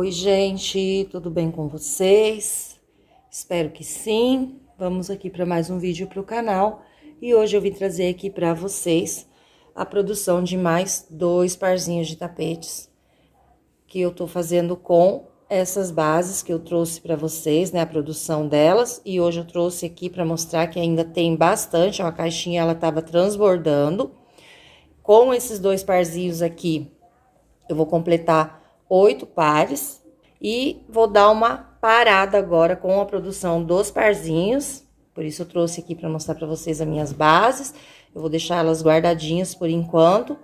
Oi, gente, tudo bem com vocês? Espero que sim. Vamos aqui para mais um vídeo para o canal e hoje eu vim trazer aqui para vocês a produção de mais dois parzinhos de tapetes que eu tô fazendo com essas bases que eu trouxe para vocês, né, a produção delas. E hoje eu trouxe aqui para mostrar que ainda tem bastante, ó, a caixinha ela tava transbordando. Com esses dois parzinhos aqui, eu vou completar oito pares e vou dar uma parada agora com a produção dos parzinhos. Por isso eu trouxe aqui para mostrar para vocês as minhas bases. Eu vou deixar elas guardadinhas por enquanto,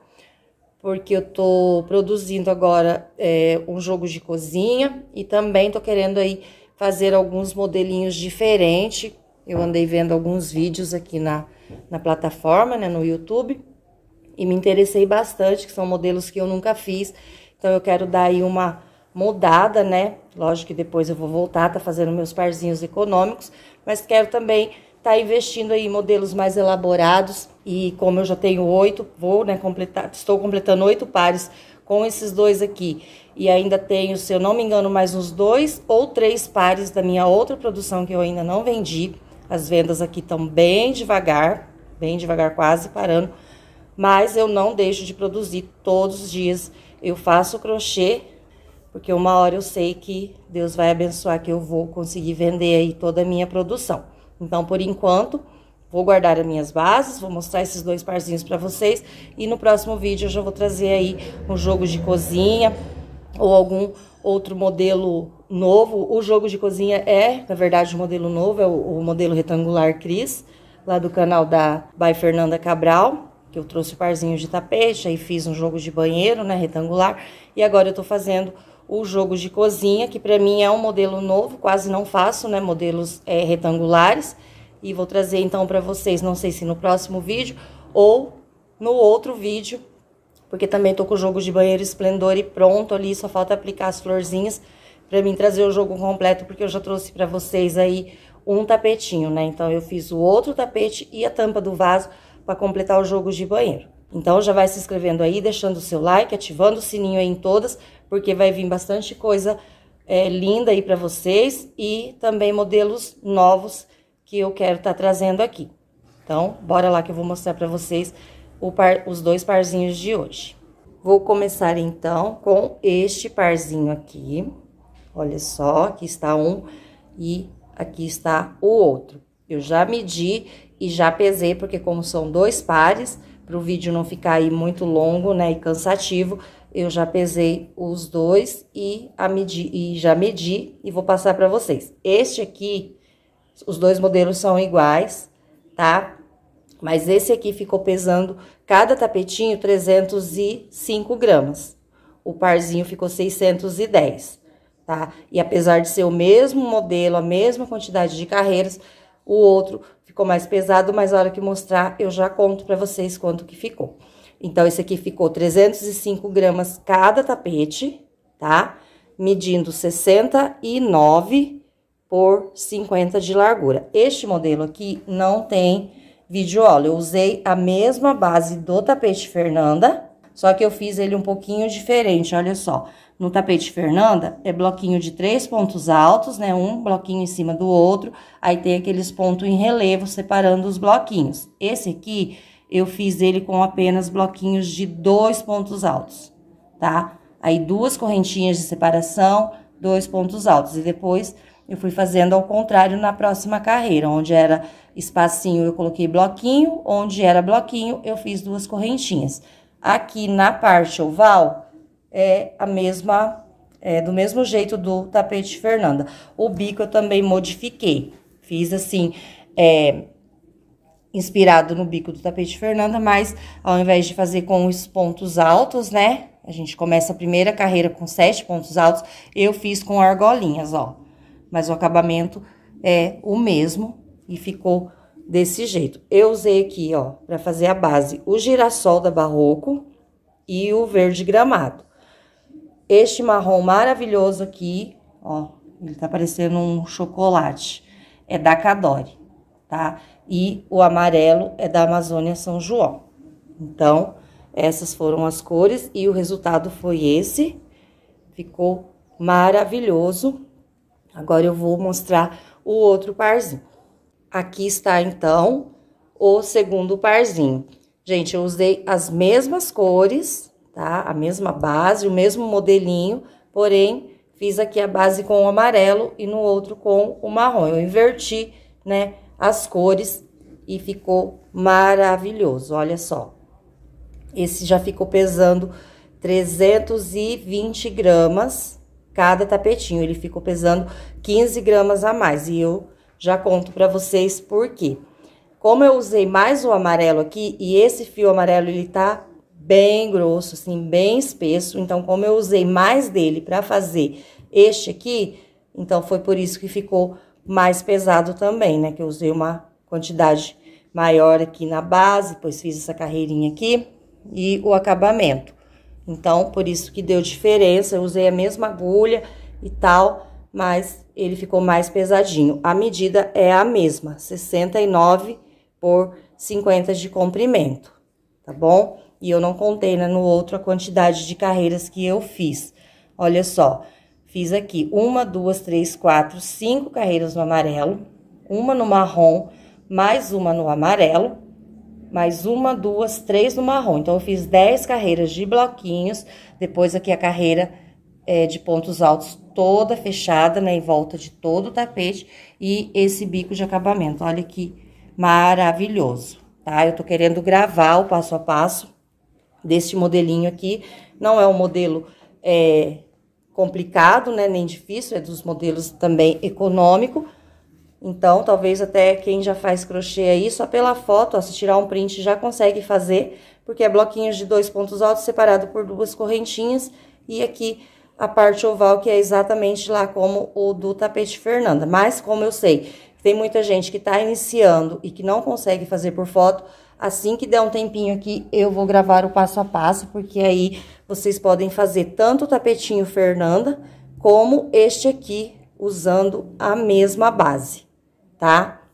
porque eu tô produzindo agora é, um jogo de cozinha e também tô querendo aí fazer alguns modelinhos diferentes. Eu andei vendo alguns vídeos aqui na, na plataforma, né, no YouTube, e me interessei bastante, que são modelos que eu nunca fiz então eu quero dar aí uma mudada, né? Lógico que depois eu vou voltar, tá fazendo meus parzinhos econômicos, mas quero também estar tá investindo aí em modelos mais elaborados e como eu já tenho oito, vou, né, completar, estou completando oito pares com esses dois aqui. E ainda tenho, se eu não me engano, mais uns dois ou três pares da minha outra produção que eu ainda não vendi. As vendas aqui estão bem devagar, bem devagar, quase parando. Mas eu não deixo de produzir todos os dias eu faço crochê, porque uma hora eu sei que Deus vai abençoar que eu vou conseguir vender aí toda a minha produção. Então, por enquanto, vou guardar as minhas bases, vou mostrar esses dois parzinhos para vocês e no próximo vídeo eu já vou trazer aí um jogo de cozinha ou algum outro modelo novo. O jogo de cozinha é, na verdade, o um modelo novo, é o, o modelo retangular Cris, lá do canal da By Fernanda Cabral que eu trouxe o parzinho de tapete, aí fiz um jogo de banheiro, né, retangular, e agora eu tô fazendo o jogo de cozinha, que para mim é um modelo novo, quase não faço, né, modelos é, retangulares, e vou trazer então para vocês, não sei se no próximo vídeo ou no outro vídeo, porque também tô com o jogo de banheiro esplendor e pronto ali, só falta aplicar as florzinhas para mim trazer o jogo completo, porque eu já trouxe para vocês aí um tapetinho, né? Então eu fiz o outro tapete e a tampa do vaso para completar os jogos de banheiro. Então já vai se inscrevendo aí, deixando o seu like, ativando o sininho aí em todas, porque vai vir bastante coisa é, linda aí para vocês e também modelos novos que eu quero estar tá trazendo aqui. Então, bora lá que eu vou mostrar para vocês par, os dois parzinhos de hoje. Vou começar então com este parzinho aqui. Olha só, aqui está um e aqui está o outro. Eu já medi e já pesei, porque como são dois pares, para o vídeo não ficar aí muito longo, né, e cansativo, eu já pesei os dois e, a medi, e já medi e vou passar para vocês. Este aqui, os dois modelos são iguais, tá? Mas esse aqui ficou pesando cada tapetinho 305 gramas. O parzinho ficou 610, tá? E apesar de ser o mesmo modelo, a mesma quantidade de carreiras, o outro ficou mais pesado, mas a hora que mostrar eu já conto para vocês quanto que ficou. Então, esse aqui ficou 305 gramas cada tapete, tá? Medindo 69 por 50 de largura. Este modelo aqui não tem vídeo óleo. Eu usei a mesma base do tapete Fernanda, só que eu fiz ele um pouquinho diferente, olha só no tapete Fernanda, é bloquinho de três pontos altos, né? Um bloquinho em cima do outro, aí tem aqueles pontos em relevo separando os bloquinhos. Esse aqui eu fiz ele com apenas bloquinhos de dois pontos altos, tá? Aí duas correntinhas de separação, dois pontos altos. E depois eu fui fazendo ao contrário na próxima carreira, onde era espacinho eu coloquei bloquinho, onde era bloquinho eu fiz duas correntinhas. Aqui na parte oval, é a mesma, é do mesmo jeito do tapete Fernanda. O bico eu também modifiquei, fiz assim, é, inspirado no bico do tapete Fernanda, mas ao invés de fazer com os pontos altos, né? A gente começa a primeira carreira com sete pontos altos, eu fiz com argolinhas, ó. Mas o acabamento é o mesmo e ficou desse jeito. Eu usei aqui, ó, para fazer a base, o girassol da Barroco e o verde gramado este marrom maravilhoso aqui, ó, ele tá parecendo um chocolate, é da Cadore, tá? E o amarelo é da Amazônia São João. Então, essas foram as cores e o resultado foi esse. Ficou maravilhoso. Agora eu vou mostrar o outro parzinho. Aqui está, então, o segundo parzinho. Gente, eu usei as mesmas cores, tá? A mesma base, o mesmo modelinho, porém, fiz aqui a base com o amarelo e no outro com o marrom. Eu inverti, né, as cores e ficou maravilhoso, olha só. Esse já ficou pesando 320 gramas cada tapetinho, ele ficou pesando 15 gramas a mais e eu já conto para vocês por quê. Como eu usei mais o amarelo aqui e esse fio amarelo ele tá bem grosso, assim, bem espesso. Então, como eu usei mais dele para fazer este aqui, então foi por isso que ficou mais pesado também, né? Que eu usei uma quantidade maior aqui na base, pois fiz essa carreirinha aqui e o acabamento. Então, por isso que deu diferença, eu usei a mesma agulha e tal, mas ele ficou mais pesadinho. A medida é a mesma, 69 por 50 de comprimento, tá bom? e eu não contei né, no outro a quantidade de carreiras que eu fiz. Olha só, fiz aqui uma, duas, três, quatro, cinco carreiras no amarelo, uma no marrom, mais uma no amarelo, mais uma, duas, três no marrom. Então, eu fiz dez carreiras de bloquinhos, depois aqui a carreira é, de pontos altos toda fechada, né, em volta de todo o tapete, e esse bico de acabamento. Olha que maravilhoso, tá? Eu tô querendo gravar o passo a passo deste modelinho aqui. Não é um modelo é, complicado, né, nem difícil, é dos modelos também econômico. Então, talvez até quem já faz crochê aí, só pela foto, ó, se tirar um print já consegue fazer, porque é bloquinhos de dois pontos altos separado por duas correntinhas. E aqui a parte oval, que é exatamente lá como o do tapete Fernanda. Mas, como eu sei, tem muita gente que está iniciando e que não consegue fazer por foto, Assim que der um tempinho aqui, eu vou gravar o passo a passo, porque aí vocês podem fazer tanto o tapetinho Fernanda, como este aqui, usando a mesma base, tá?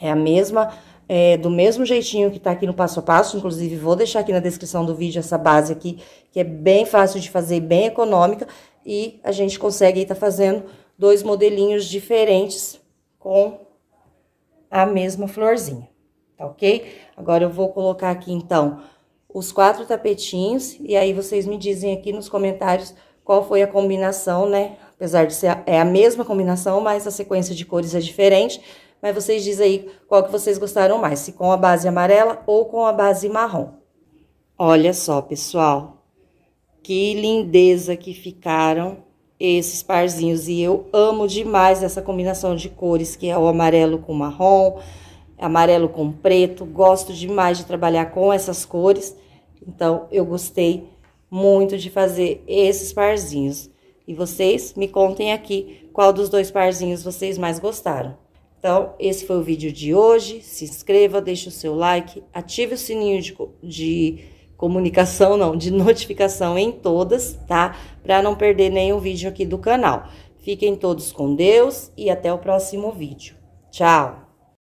É a mesma, é, do mesmo jeitinho que tá aqui no passo a passo, inclusive vou deixar aqui na descrição do vídeo essa base aqui, que é bem fácil de fazer, bem econômica, e a gente consegue estar tá fazendo dois modelinhos diferentes com a mesma florzinha tá ok? Agora eu vou colocar aqui, então, os quatro tapetinhos, e aí vocês me dizem aqui nos comentários qual foi a combinação, né? Apesar de ser a, é a mesma combinação, mas a sequência de cores é diferente, mas vocês dizem aí qual que vocês gostaram mais, se com a base amarela ou com a base marrom. Olha só, pessoal, que lindeza que ficaram esses parzinhos, e eu amo demais essa combinação de cores, que é o amarelo com marrom, é amarelo com preto. Gosto demais de trabalhar com essas cores. Então, eu gostei muito de fazer esses parzinhos. E vocês me contem aqui qual dos dois parzinhos vocês mais gostaram. Então, esse foi o vídeo de hoje. Se inscreva, deixe o seu like, ative o sininho de, de comunicação, não, de notificação em todas, tá? Para não perder nenhum vídeo aqui do canal. Fiquem todos com Deus e até o próximo vídeo. Tchau!